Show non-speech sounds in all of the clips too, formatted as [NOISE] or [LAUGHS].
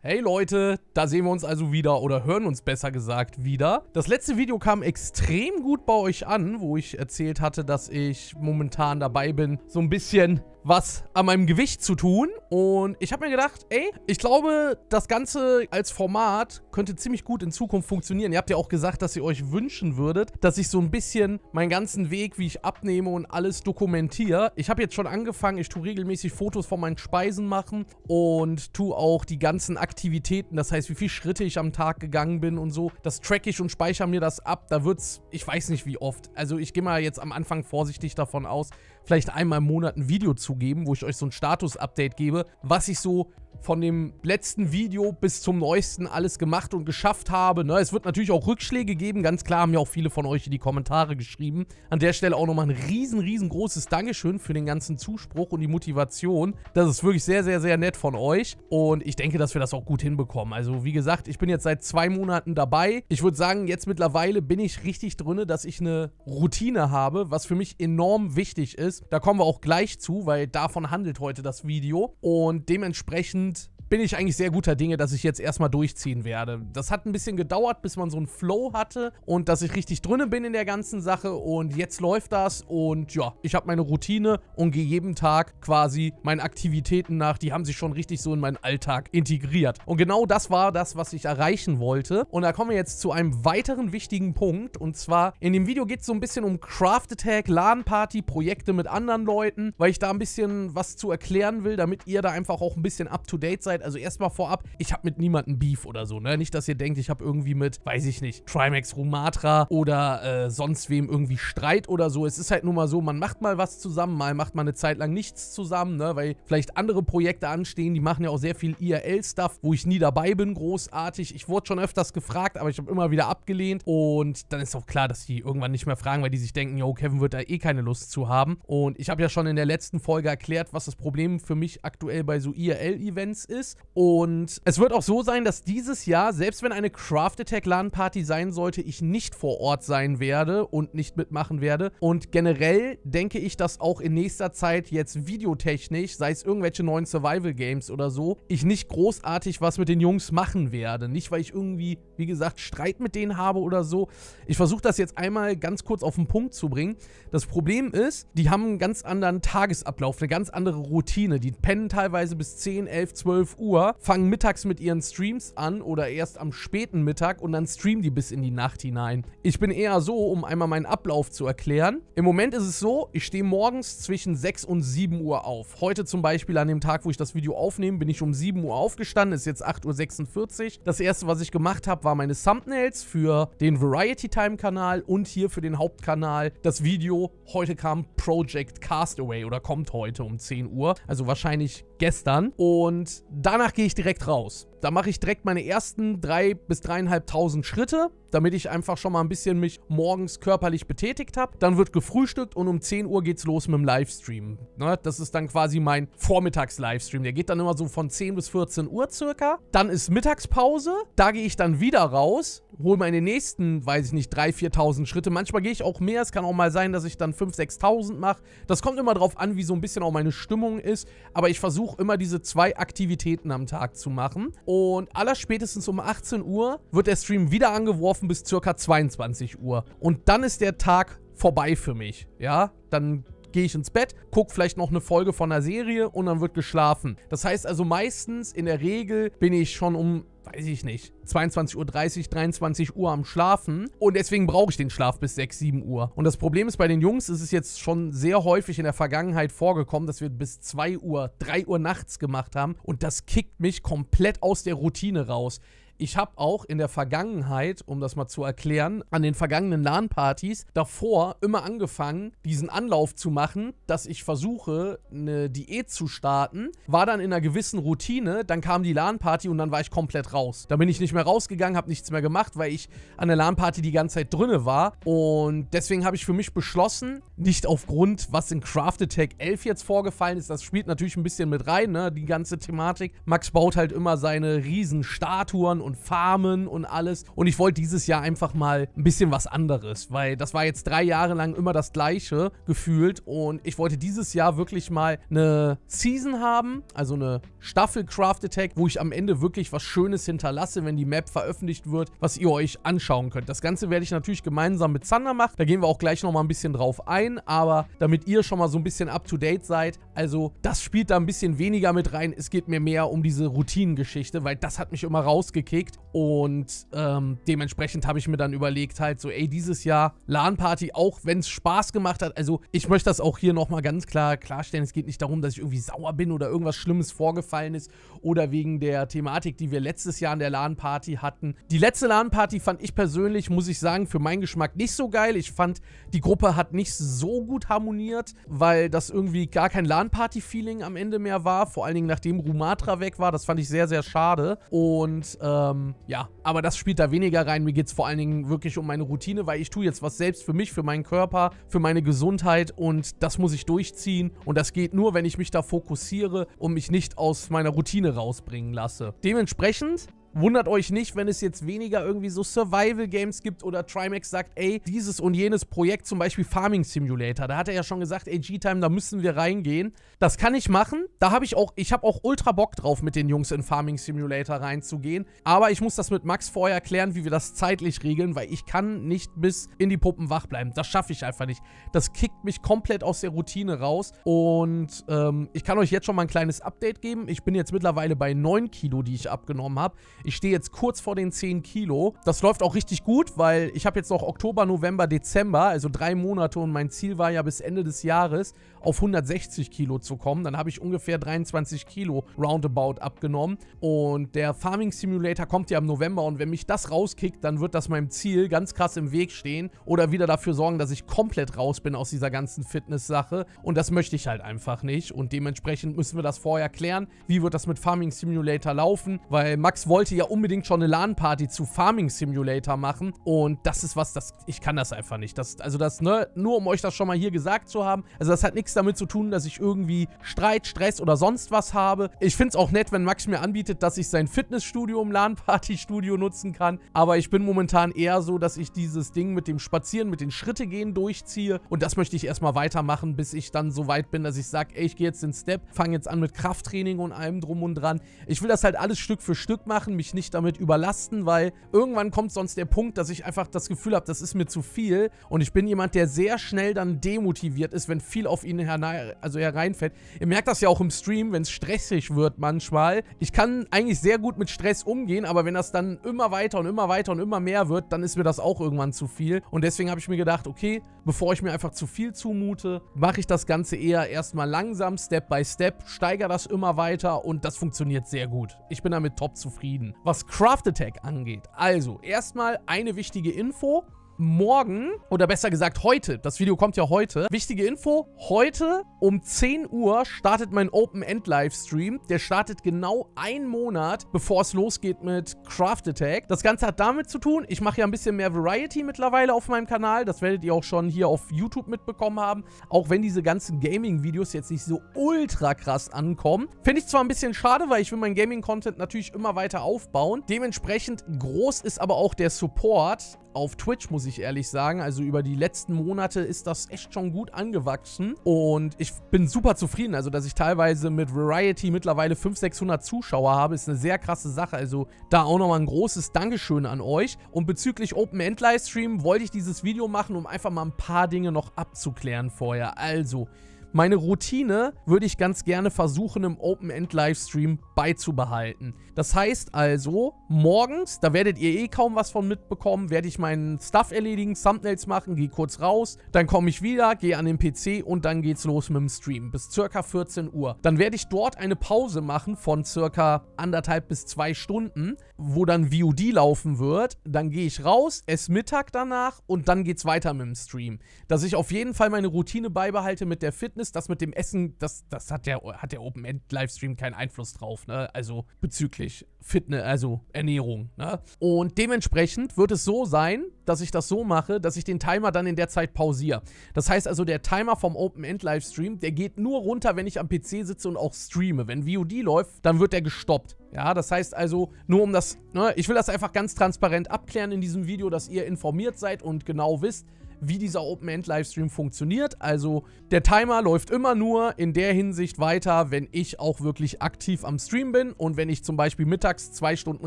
Hey Leute, da sehen wir uns also wieder oder hören uns besser gesagt wieder. Das letzte Video kam extrem gut bei euch an, wo ich erzählt hatte, dass ich momentan dabei bin, so ein bisschen was an meinem Gewicht zu tun. Und ich habe mir gedacht, ey, ich glaube, das Ganze als Format könnte ziemlich gut in Zukunft funktionieren. Ihr habt ja auch gesagt, dass ihr euch wünschen würdet, dass ich so ein bisschen meinen ganzen Weg, wie ich abnehme und alles dokumentiere. Ich habe jetzt schon angefangen, ich tue regelmäßig Fotos von meinen Speisen machen und tue auch die ganzen Aktivitäten, das heißt, wie viele Schritte ich am Tag gegangen bin und so. Das track ich und speichere mir das ab. Da wird's, ich weiß nicht wie oft. Also ich gehe mal jetzt am Anfang vorsichtig davon aus, vielleicht einmal im Monat ein Video zugeben, wo ich euch so ein Status-Update gebe, was ich so von dem letzten Video bis zum neuesten alles gemacht und geschafft habe. Ne? Es wird natürlich auch Rückschläge geben, ganz klar haben ja auch viele von euch in die Kommentare geschrieben. An der Stelle auch nochmal ein riesen, riesengroßes Dankeschön für den ganzen Zuspruch und die Motivation. Das ist wirklich sehr, sehr, sehr nett von euch und ich denke, dass wir das auch gut hinbekommen. Also wie gesagt, ich bin jetzt seit zwei Monaten dabei. Ich würde sagen, jetzt mittlerweile bin ich richtig drinne, dass ich eine Routine habe, was für mich enorm wichtig ist. Da kommen wir auch gleich zu, weil davon handelt heute das Video und dementsprechend en bin ich eigentlich sehr guter Dinge, dass ich jetzt erstmal durchziehen werde. Das hat ein bisschen gedauert, bis man so einen Flow hatte und dass ich richtig drinne bin in der ganzen Sache und jetzt läuft das und ja, ich habe meine Routine und gehe jeden Tag quasi meinen Aktivitäten nach. Die haben sich schon richtig so in meinen Alltag integriert. Und genau das war das, was ich erreichen wollte. Und da kommen wir jetzt zu einem weiteren wichtigen Punkt und zwar in dem Video geht es so ein bisschen um Craft Attack, LAN Party, Projekte mit anderen Leuten, weil ich da ein bisschen was zu erklären will, damit ihr da einfach auch ein bisschen up to date seid Zeit. Also erstmal vorab, ich habe mit niemandem Beef oder so, ne? Nicht, dass ihr denkt, ich habe irgendwie mit, weiß ich nicht, Trimax Rumatra oder äh, sonst wem irgendwie Streit oder so. Es ist halt nur mal so, man macht mal was zusammen, mal macht man eine Zeit lang nichts zusammen, ne? Weil vielleicht andere Projekte anstehen, die machen ja auch sehr viel IRL-Stuff, wo ich nie dabei bin, großartig. Ich wurde schon öfters gefragt, aber ich habe immer wieder abgelehnt und dann ist auch klar, dass die irgendwann nicht mehr fragen, weil die sich denken, yo, Kevin wird da eh keine Lust zu haben. Und ich habe ja schon in der letzten Folge erklärt, was das Problem für mich aktuell bei so IRL-Events ist ist. Und es wird auch so sein, dass dieses Jahr, selbst wenn eine Craft Attack LAN Party sein sollte, ich nicht vor Ort sein werde und nicht mitmachen werde. Und generell denke ich, dass auch in nächster Zeit jetzt videotechnisch, sei es irgendwelche neuen Survival Games oder so, ich nicht großartig was mit den Jungs machen werde. Nicht, weil ich irgendwie, wie gesagt, Streit mit denen habe oder so. Ich versuche das jetzt einmal ganz kurz auf den Punkt zu bringen. Das Problem ist, die haben einen ganz anderen Tagesablauf, eine ganz andere Routine. Die pennen teilweise bis 10, 11, 12 Uhr, fangen mittags mit ihren Streams an oder erst am späten Mittag und dann streamen die bis in die Nacht hinein. Ich bin eher so, um einmal meinen Ablauf zu erklären. Im Moment ist es so, ich stehe morgens zwischen 6 und 7 Uhr auf. Heute zum Beispiel an dem Tag, wo ich das Video aufnehme, bin ich um 7 Uhr aufgestanden, ist jetzt 8.46 Uhr. Das erste, was ich gemacht habe, war meine Thumbnails für den Variety Time Kanal und hier für den Hauptkanal das Video. Heute kam Project Castaway oder kommt heute um 10 Uhr, also wahrscheinlich gestern. Und dann danach gehe ich direkt raus. Da mache ich direkt meine ersten drei bis dreieinhalbtausend Schritte, damit ich einfach schon mal ein bisschen mich morgens körperlich betätigt habe. Dann wird gefrühstückt und um 10 Uhr geht's los mit dem Livestream. Ne? Das ist dann quasi mein Vormittags-Livestream. Der geht dann immer so von 10 bis 14 Uhr circa. Dann ist Mittagspause. Da gehe ich dann wieder raus, hole meine nächsten, weiß ich nicht, 3.000, 4.000 Schritte. Manchmal gehe ich auch mehr. Es kann auch mal sein, dass ich dann 5.000, 6.000 mache. Das kommt immer darauf an, wie so ein bisschen auch meine Stimmung ist. Aber ich versuche immer diese zwei Aktivitäten am Tag zu machen. Und allerspätestens um 18 Uhr wird der Stream wieder angeworfen bis circa 22 Uhr. Und dann ist der Tag vorbei für mich. Ja, dann gehe ich ins Bett, gucke vielleicht noch eine Folge von einer Serie und dann wird geschlafen. Das heißt also meistens, in der Regel, bin ich schon um weiß ich nicht, 22.30 Uhr, 23 Uhr am Schlafen. Und deswegen brauche ich den Schlaf bis 6, 7 Uhr. Und das Problem ist bei den Jungs, ist es jetzt schon sehr häufig in der Vergangenheit vorgekommen, dass wir bis 2 Uhr, 3 Uhr nachts gemacht haben. Und das kickt mich komplett aus der Routine raus. Ich habe auch in der Vergangenheit, um das mal zu erklären, an den vergangenen LAN-Partys davor immer angefangen, diesen Anlauf zu machen, dass ich versuche, eine Diät zu starten, war dann in einer gewissen Routine, dann kam die LAN-Party und dann war ich komplett raus. Da bin ich nicht mehr rausgegangen, habe nichts mehr gemacht, weil ich an der LAN-Party die ganze Zeit drinne war und deswegen habe ich für mich beschlossen, nicht aufgrund, was in Craft Attack 11 jetzt vorgefallen ist, das spielt natürlich ein bisschen mit rein, ne, die ganze Thematik. Max baut halt immer seine Riesenstatuen und und Farmen und alles. Und ich wollte dieses Jahr einfach mal ein bisschen was anderes, weil das war jetzt drei Jahre lang immer das Gleiche gefühlt. Und ich wollte dieses Jahr wirklich mal eine Season haben, also eine Staffel Craft Attack, wo ich am Ende wirklich was Schönes hinterlasse, wenn die Map veröffentlicht wird, was ihr euch anschauen könnt. Das Ganze werde ich natürlich gemeinsam mit Zander machen. Da gehen wir auch gleich nochmal ein bisschen drauf ein, aber damit ihr schon mal so ein bisschen up to date seid, also das spielt da ein bisschen weniger mit rein. Es geht mir mehr um diese Routinengeschichte, weil das hat mich immer rausgekickt beschäftigt und ähm, dementsprechend habe ich mir dann überlegt halt so, ey, dieses Jahr LAN-Party, auch wenn es Spaß gemacht hat, also ich möchte das auch hier nochmal ganz klar klarstellen, es geht nicht darum, dass ich irgendwie sauer bin oder irgendwas Schlimmes vorgefallen ist oder wegen der Thematik, die wir letztes Jahr an der LAN-Party hatten. Die letzte LAN-Party fand ich persönlich, muss ich sagen, für meinen Geschmack nicht so geil. Ich fand, die Gruppe hat nicht so gut harmoniert, weil das irgendwie gar kein LAN-Party-Feeling am Ende mehr war, vor allen Dingen nachdem Rumatra weg war, das fand ich sehr, sehr schade und ähm, ähm, ja, aber das spielt da weniger rein. Mir geht es vor allen Dingen wirklich um meine Routine, weil ich tue jetzt was selbst für mich, für meinen Körper, für meine Gesundheit und das muss ich durchziehen. Und das geht nur, wenn ich mich da fokussiere und mich nicht aus meiner Routine rausbringen lasse. Dementsprechend Wundert euch nicht, wenn es jetzt weniger irgendwie so Survival-Games gibt oder Trimax sagt, ey, dieses und jenes Projekt, zum Beispiel Farming Simulator, da hat er ja schon gesagt, ey, G-Time, da müssen wir reingehen. Das kann ich machen. Da habe ich auch, ich habe auch ultra Bock drauf, mit den Jungs in Farming Simulator reinzugehen. Aber ich muss das mit Max vorher klären, wie wir das zeitlich regeln, weil ich kann nicht bis in die Puppen wach bleiben. Das schaffe ich einfach nicht. Das kickt mich komplett aus der Routine raus. Und ähm, ich kann euch jetzt schon mal ein kleines Update geben. Ich bin jetzt mittlerweile bei 9 Kilo, die ich abgenommen habe. Ich stehe jetzt kurz vor den 10 Kilo. Das läuft auch richtig gut, weil ich habe jetzt noch Oktober, November, Dezember, also drei Monate und mein Ziel war ja bis Ende des Jahres auf 160 Kilo zu kommen. Dann habe ich ungefähr 23 Kilo roundabout abgenommen. Und der Farming Simulator kommt ja im November und wenn mich das rauskickt, dann wird das meinem Ziel ganz krass im Weg stehen oder wieder dafür sorgen, dass ich komplett raus bin aus dieser ganzen Fitness-Sache. Und das möchte ich halt einfach nicht. Und dementsprechend müssen wir das vorher klären. Wie wird das mit Farming Simulator laufen? Weil Max wollte ja unbedingt schon eine LAN-Party zu Farming Simulator machen. Und das ist was, das ich kann das einfach nicht. Das, also das, ne, nur um euch das schon mal hier gesagt zu haben. Also das hat nichts nichts damit zu tun, dass ich irgendwie Streit, Stress oder sonst was habe. Ich finde es auch nett, wenn Max mir anbietet, dass ich sein Fitnessstudio im LAN-Party-Studio nutzen kann. Aber ich bin momentan eher so, dass ich dieses Ding mit dem Spazieren, mit den Schritte gehen durchziehe. Und das möchte ich erstmal weitermachen, bis ich dann so weit bin, dass ich sage, ey, ich gehe jetzt den Step, fange jetzt an mit Krafttraining und allem drum und dran. Ich will das halt alles Stück für Stück machen, mich nicht damit überlasten, weil irgendwann kommt sonst der Punkt, dass ich einfach das Gefühl habe, das ist mir zu viel. Und ich bin jemand, der sehr schnell dann demotiviert ist, wenn viel auf ihn einen herein, also hereinfällt. Ihr merkt das ja auch im Stream, wenn es stressig wird manchmal. Ich kann eigentlich sehr gut mit Stress umgehen, aber wenn das dann immer weiter und immer weiter und immer mehr wird, dann ist mir das auch irgendwann zu viel. Und deswegen habe ich mir gedacht, okay, bevor ich mir einfach zu viel zumute, mache ich das Ganze eher erstmal langsam, Step by Step, steigere das immer weiter und das funktioniert sehr gut. Ich bin damit top zufrieden. Was Craft Attack angeht, also erstmal eine wichtige Info morgen, oder besser gesagt heute, das Video kommt ja heute. Wichtige Info, heute um 10 Uhr startet mein Open-End-Livestream. Der startet genau einen Monat, bevor es losgeht mit Craft Attack. Das Ganze hat damit zu tun, ich mache ja ein bisschen mehr Variety mittlerweile auf meinem Kanal. Das werdet ihr auch schon hier auf YouTube mitbekommen haben. Auch wenn diese ganzen Gaming-Videos jetzt nicht so ultra krass ankommen. Finde ich zwar ein bisschen schade, weil ich will meinen Gaming-Content natürlich immer weiter aufbauen. Dementsprechend groß ist aber auch der Support auf Twitch, muss ich ehrlich sagen. Also über die letzten Monate ist das echt schon gut angewachsen und ich bin super zufrieden. Also, dass ich teilweise mit Variety mittlerweile 500, 600 Zuschauer habe, ist eine sehr krasse Sache. Also da auch nochmal ein großes Dankeschön an euch. Und bezüglich Open-End-Livestream wollte ich dieses Video machen, um einfach mal ein paar Dinge noch abzuklären vorher. Also, meine Routine würde ich ganz gerne versuchen, im Open-End-Livestream beizubehalten. Das heißt also, morgens, da werdet ihr eh kaum was von mitbekommen, werde ich meinen Stuff erledigen, Thumbnails machen, gehe kurz raus, dann komme ich wieder, gehe an den PC und dann geht's los mit dem Stream bis circa 14 Uhr. Dann werde ich dort eine Pause machen von circa anderthalb bis zwei Stunden, wo dann VOD laufen wird. Dann gehe ich raus, esse Mittag danach und dann geht's weiter mit dem Stream. Dass ich auf jeden Fall meine Routine beibehalte mit der Fitness Ergebnis, das mit dem Essen, das, das hat der, hat der Open-End-Livestream keinen Einfluss drauf, ne? Also bezüglich Fitness, also Ernährung, ne? Und dementsprechend wird es so sein, dass ich das so mache, dass ich den Timer dann in der Zeit pausiere. Das heißt also, der Timer vom Open-End-Livestream, der geht nur runter, wenn ich am PC sitze und auch streame. Wenn VOD läuft, dann wird der gestoppt. Ja, das heißt also, nur um das, ne, ich will das einfach ganz transparent abklären in diesem Video, dass ihr informiert seid und genau wisst, wie dieser Open-End-Livestream funktioniert. Also der Timer läuft immer nur in der Hinsicht weiter, wenn ich auch wirklich aktiv am Stream bin und wenn ich zum Beispiel mittags zwei Stunden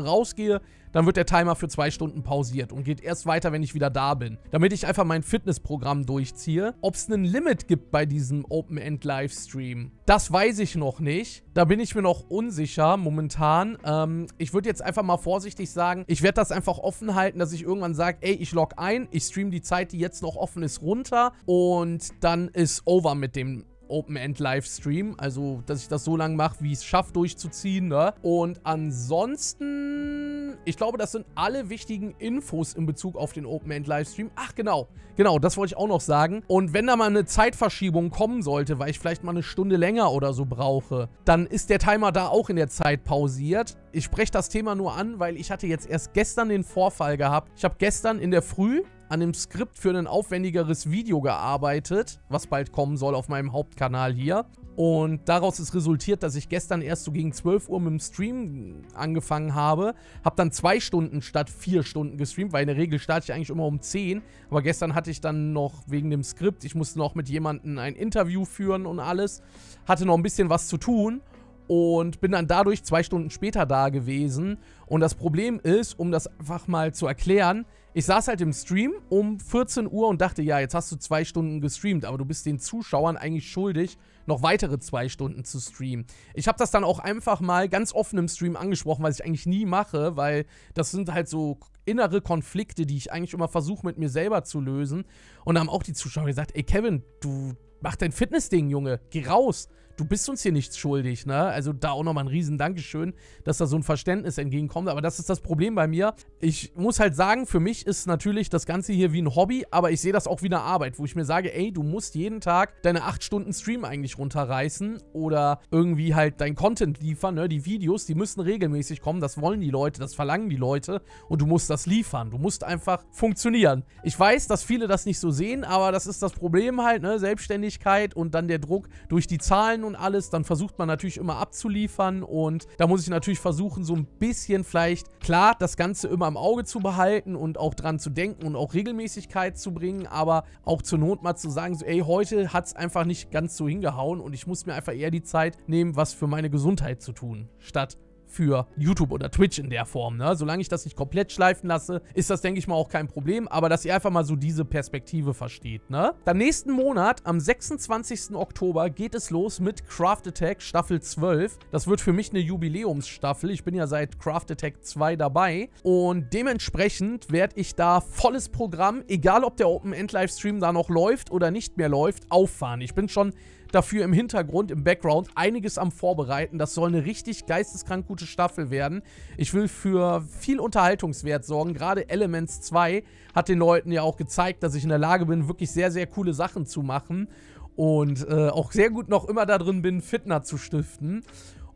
rausgehe, dann wird der Timer für zwei Stunden pausiert und geht erst weiter, wenn ich wieder da bin. Damit ich einfach mein Fitnessprogramm durchziehe. Ob es einen Limit gibt bei diesem Open-End-Livestream, das weiß ich noch nicht. Da bin ich mir noch unsicher momentan. Ähm, ich würde jetzt einfach mal vorsichtig sagen, ich werde das einfach offen halten, dass ich irgendwann sage, ey, ich log ein, ich stream die Zeit, die jetzt noch offen ist, runter und dann ist over mit dem Open-End-Livestream. Also, dass ich das so lange mache, wie ich es schaffe, durchzuziehen. Ne? Und ansonsten, ich glaube, das sind alle wichtigen Infos in Bezug auf den Open-End-Livestream. Ach, genau. Genau, das wollte ich auch noch sagen. Und wenn da mal eine Zeitverschiebung kommen sollte, weil ich vielleicht mal eine Stunde länger oder so brauche, dann ist der Timer da auch in der Zeit pausiert. Ich spreche das Thema nur an, weil ich hatte jetzt erst gestern den Vorfall gehabt. Ich habe gestern in der Früh an dem Skript für ein aufwendigeres Video gearbeitet, was bald kommen soll auf meinem Hauptkanal hier. Und daraus ist resultiert, dass ich gestern erst so gegen 12 Uhr mit dem Stream angefangen habe. Hab dann zwei Stunden statt vier Stunden gestreamt, weil in der Regel starte ich eigentlich immer um 10. Aber gestern hatte ich dann noch wegen dem Skript, ich musste noch mit jemandem ein Interview führen und alles. Hatte noch ein bisschen was zu tun und bin dann dadurch zwei Stunden später da gewesen. Und das Problem ist, um das einfach mal zu erklären, ich saß halt im Stream um 14 Uhr und dachte, ja, jetzt hast du zwei Stunden gestreamt, aber du bist den Zuschauern eigentlich schuldig, noch weitere zwei Stunden zu streamen. Ich habe das dann auch einfach mal ganz offen im Stream angesprochen, was ich eigentlich nie mache, weil das sind halt so innere Konflikte, die ich eigentlich immer versuche mit mir selber zu lösen. Und da haben auch die Zuschauer gesagt, ey Kevin, du mach dein Fitnessding, Junge, geh raus du bist uns hier nichts schuldig, ne? Also da auch nochmal ein riesen Dankeschön, dass da so ein Verständnis entgegenkommt. Aber das ist das Problem bei mir. Ich muss halt sagen, für mich ist natürlich das Ganze hier wie ein Hobby, aber ich sehe das auch wie eine Arbeit, wo ich mir sage, ey, du musst jeden Tag deine 8 Stunden Stream eigentlich runterreißen oder irgendwie halt dein Content liefern, ne? Die Videos, die müssen regelmäßig kommen, das wollen die Leute, das verlangen die Leute und du musst das liefern. Du musst einfach funktionieren. Ich weiß, dass viele das nicht so sehen, aber das ist das Problem halt, ne? Selbstständigkeit und dann der Druck durch die Zahlen können und alles, dann versucht man natürlich immer abzuliefern und da muss ich natürlich versuchen, so ein bisschen vielleicht, klar, das Ganze immer im Auge zu behalten und auch dran zu denken und auch Regelmäßigkeit zu bringen, aber auch zur Not mal zu sagen, so, ey, heute hat es einfach nicht ganz so hingehauen und ich muss mir einfach eher die Zeit nehmen, was für meine Gesundheit zu tun, statt für YouTube oder Twitch in der Form. Ne? Solange ich das nicht komplett schleifen lasse, ist das, denke ich mal, auch kein Problem. Aber dass ihr einfach mal so diese Perspektive versteht. Ne? Dann nächsten Monat, am 26. Oktober, geht es los mit Craft Attack Staffel 12. Das wird für mich eine Jubiläumsstaffel. Ich bin ja seit Craft Attack 2 dabei. Und dementsprechend werde ich da volles Programm, egal ob der Open-End-Livestream da noch läuft oder nicht mehr läuft, auffahren. Ich bin schon dafür im Hintergrund, im Background einiges am Vorbereiten. Das soll eine richtig geisteskrank gute Staffel werden. Ich will für viel Unterhaltungswert sorgen. Gerade Elements 2 hat den Leuten ja auch gezeigt, dass ich in der Lage bin, wirklich sehr, sehr coole Sachen zu machen. Und äh, auch sehr gut noch immer da drin bin, Fitner zu stiften.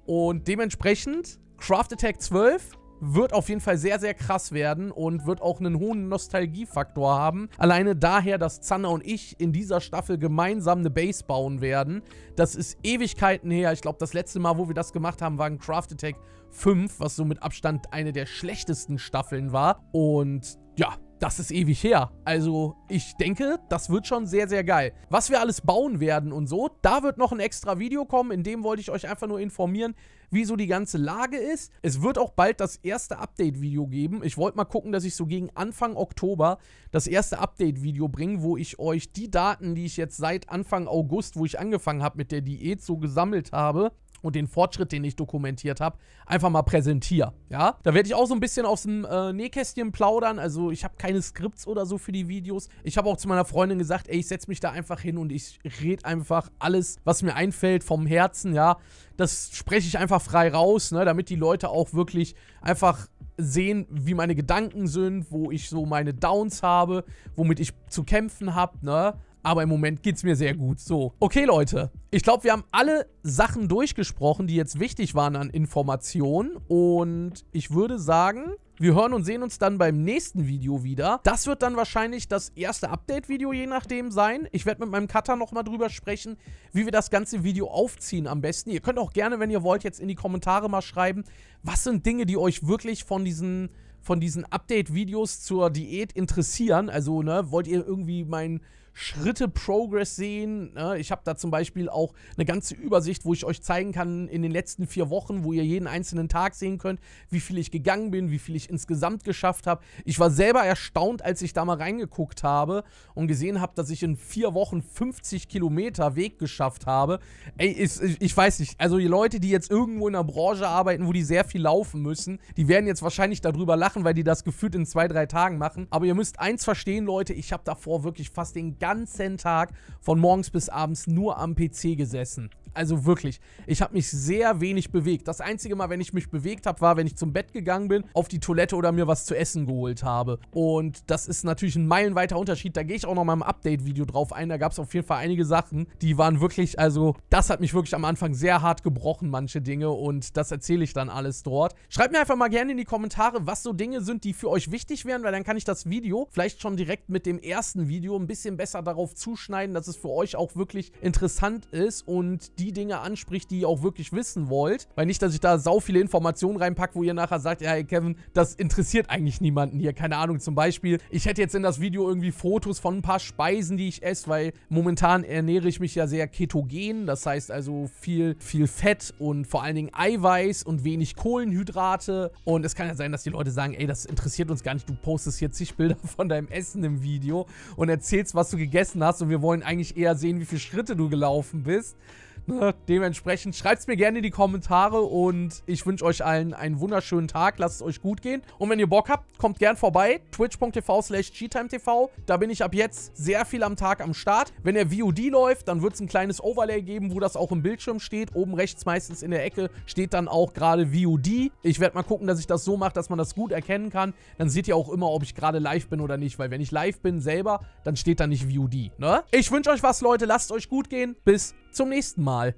Und dementsprechend Craft Attack 12 wird auf jeden Fall sehr, sehr krass werden und wird auch einen hohen Nostalgiefaktor haben. Alleine daher, dass Zanna und ich in dieser Staffel gemeinsam eine Base bauen werden. Das ist Ewigkeiten her. Ich glaube, das letzte Mal, wo wir das gemacht haben, war ein Craft Attack 5, was so mit Abstand eine der schlechtesten Staffeln war. Und ja, das ist ewig her. Also ich denke, das wird schon sehr, sehr geil. Was wir alles bauen werden und so, da wird noch ein extra Video kommen. In dem wollte ich euch einfach nur informieren, wieso die ganze Lage ist. Es wird auch bald das erste Update-Video geben. Ich wollte mal gucken, dass ich so gegen Anfang Oktober das erste Update-Video bringe, wo ich euch die Daten, die ich jetzt seit Anfang August, wo ich angefangen habe mit der Diät, so gesammelt habe, und den Fortschritt, den ich dokumentiert habe, einfach mal präsentiere. Ja, da werde ich auch so ein bisschen aus dem äh, Nähkästchen plaudern. Also ich habe keine Skripts oder so für die Videos. Ich habe auch zu meiner Freundin gesagt, ey, ich setze mich da einfach hin und ich rede einfach alles, was mir einfällt vom Herzen. Ja, das spreche ich einfach frei raus, ne, damit die Leute auch wirklich einfach sehen, wie meine Gedanken sind, wo ich so meine Downs habe, womit ich zu kämpfen habe, ne? aber im Moment geht's mir sehr gut. So, okay Leute, ich glaube, wir haben alle Sachen durchgesprochen, die jetzt wichtig waren an Informationen und ich würde sagen, wir hören und sehen uns dann beim nächsten Video wieder. Das wird dann wahrscheinlich das erste Update-Video, je nachdem, sein. Ich werde mit meinem Cutter nochmal drüber sprechen, wie wir das ganze Video aufziehen am besten. Ihr könnt auch gerne, wenn ihr wollt, jetzt in die Kommentare mal schreiben, was sind Dinge, die euch wirklich von diesen von diesen Update-Videos zur Diät interessieren. Also, ne, wollt ihr irgendwie meinen Schritte Progress sehen. Ne? Ich habe da zum Beispiel auch eine ganze Übersicht, wo ich euch zeigen kann in den letzten vier Wochen, wo ihr jeden einzelnen Tag sehen könnt, wie viel ich gegangen bin, wie viel ich insgesamt geschafft habe. Ich war selber erstaunt, als ich da mal reingeguckt habe und gesehen habe, dass ich in vier Wochen 50 Kilometer Weg geschafft habe. Ey, ich, ich weiß nicht. Also die Leute, die jetzt irgendwo in der Branche arbeiten, wo die sehr viel laufen müssen, die werden jetzt wahrscheinlich darüber lachen, weil die das gefühlt in zwei, drei Tagen machen. Aber ihr müsst eins verstehen, Leute, ich habe davor wirklich fast den ganzen ganzen Tag von morgens bis abends nur am PC gesessen. Also wirklich, ich habe mich sehr wenig bewegt. Das einzige Mal, wenn ich mich bewegt habe, war, wenn ich zum Bett gegangen bin, auf die Toilette oder mir was zu essen geholt habe. Und das ist natürlich ein meilenweiter Unterschied. Da gehe ich auch noch mal im Update-Video drauf ein. Da gab es auf jeden Fall einige Sachen, die waren wirklich, also das hat mich wirklich am Anfang sehr hart gebrochen, manche Dinge. Und das erzähle ich dann alles dort. Schreibt mir einfach mal gerne in die Kommentare, was so Dinge sind, die für euch wichtig wären, weil dann kann ich das Video vielleicht schon direkt mit dem ersten Video ein bisschen besser darauf zuschneiden, dass es für euch auch wirklich interessant ist und die die Dinge anspricht, die ihr auch wirklich wissen wollt. Weil nicht, dass ich da sau viele Informationen reinpacke, wo ihr nachher sagt, ja, hey Kevin, das interessiert eigentlich niemanden hier. Keine Ahnung, zum Beispiel, ich hätte jetzt in das Video irgendwie Fotos von ein paar Speisen, die ich esse, weil momentan ernähre ich mich ja sehr ketogen. Das heißt also viel, viel Fett und vor allen Dingen Eiweiß und wenig Kohlenhydrate. Und es kann ja sein, dass die Leute sagen, ey, das interessiert uns gar nicht. Du postest hier zig Bilder [LAUGHS] von deinem Essen im Video und erzählst, was du gegessen hast. Und wir wollen eigentlich eher sehen, wie viele Schritte du gelaufen bist. Dementsprechend schreibt es mir gerne in die Kommentare und ich wünsche euch allen einen wunderschönen Tag. Lasst es euch gut gehen. Und wenn ihr Bock habt, kommt gern vorbei. Twitch.tv slash GTimeTV. Da bin ich ab jetzt sehr viel am Tag am Start. Wenn der VOD läuft, dann wird es ein kleines Overlay geben, wo das auch im Bildschirm steht. Oben rechts meistens in der Ecke steht dann auch gerade VOD. Ich werde mal gucken, dass ich das so mache, dass man das gut erkennen kann. Dann seht ihr auch immer, ob ich gerade live bin oder nicht. Weil wenn ich live bin selber, dann steht da nicht VOD. Ne? Ich wünsche euch was, Leute. Lasst es euch gut gehen. Bis zum nächsten Mal.